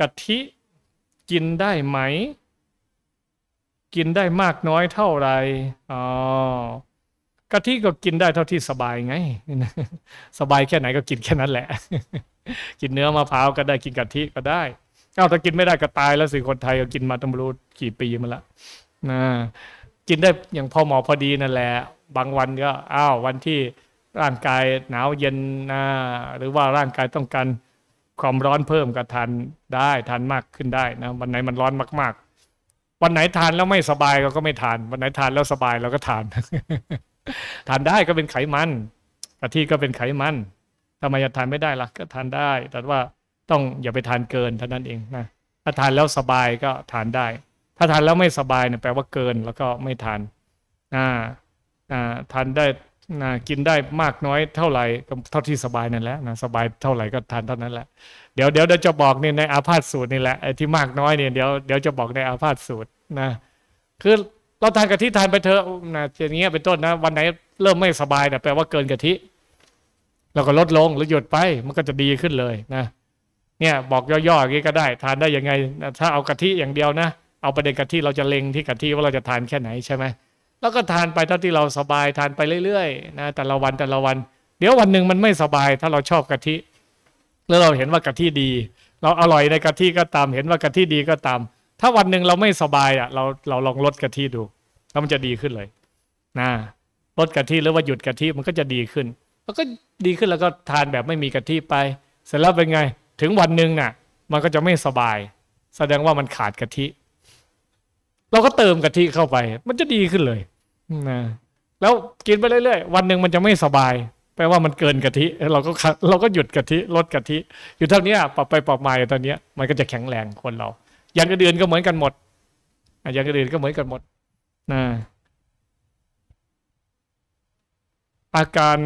กะทิกินได้ไหม กินได้มากน้อยเท่าไหร่อ๋อกะทิก็กินได้เท่าที่สบายไง สบายแค่ไหนก็กินแค่นั้นแหละ กินเนื้อมะพร้าวก็ได้กินกะทิก็ได้เอาถ้ากินไม่ได้ก็ตาย แล้วสิคนไทยก็กินมาตั้งรู้กี่ปีมาละนะกินได้อย่างพอเหมาะพอดีนั่นแหละ บางวันก็ อ้าววันที่ร่างกายหนาวเย็นนะหรือว่าร่างกายต้องการความร้อนเพิ่มก็ทานได้ ทานมากขึ้นได้นะวันไหนมันร้อนมาก ๆ วันไหนทานแล้วไม่สบายเราก็ไม่ทาน วันไหนทานแล้วสบายเราก็ทาน ทานได้ก็เป็นไขมันกะทิก็เป็นไขมันทำไมจะทานไม่ได้ล่ะก็ทานได้ แต่ว่าต้องอย่าไปทานเกินเท่านั้นเองนะถ้าทานแล้วสบายก็ทานได้ ถ้าทานแล้วไม่สบายเนี่ยแปลว่าเกินแล้วก็ไม่ทานอ่าอ่าทานได้นะกินได้มากน้อยเท่าไหร่เท่าที่สบายนั่นแหละนะสบายเท่าไหร่ก็ทานเท่านั้นแหละเดี๋ยวเดี๋ยวจะบอกนี่ในอาพาธสูตรนี่แหละไอ้ที่มากน้อยเนี่ยเดี๋ยวเดี๋ยวจะบอกในอาพาธสูตรนะ คือเราทานกะทิทานไปเถอะนะอย่างเงี้ยเป็นต้นนะ วันไหนเริ่มไม่สบายนะแปลว่าเกินกะทิเราก็ลดลงหรือหยุดไปมันก็จะดีขึ้นเลยนะเนี่ยบอกย่อๆอย่างนี้ก็ได้ ทานได้ยังไง ถ้าเอากะทิอย่างเดียวนะ เอาประเด็นกะทิเราจะเล็งที่กะทิว่าเราจะทานแค่ไหนใช่ไหมแล้วก็ทานไปเท่าที่เราสบายทานไปเรื่อยๆนะแต่ละวันแต่ละวัน เดี๋ยววันหนึ่งมันไม่สบายถ้าเราชอบกะทิ แล้วเราเห็นว่ากะทิดี เราอร่อยในกะทิก็ตามเห็นว่ากะทิดีก็ตาม ถ้าวันหนึ่งเราไม่สบายอ่ะเราเราลองลดกะทิดูแล้วมันจะดีขึ้นเลย นะ ลดกะทิหรือว่าหยุดกะทิมันก็จะดีขึ้นแล้วก็ดีขึ้นแล้วก็ทานแบบไม่มีกะทิไปเสร็จแล้วเป็นไง ถึงวันหนึ่งน่ะ มันก็จะไม่สบาย แสดงว่ามันขาดกะทิ เราก็เติมกะทิเข้าไป มันจะดีขึ้นเลยนะแล้วกินไปเรื่อยๆ วันหนึ่งมันจะไม่สบาย แปลว่ามันเกินกะทิเราก็ เราก็หยุดกะทิลดกะทิอยู่เท่านี้ปรับไปปรับมาอยู่ตอนนี้มันก็จะแข็งแรงคนเราอย่างดือนก็เหมือนกันหมดอย่างดือนก็เหมือนกันหมดนะอาการ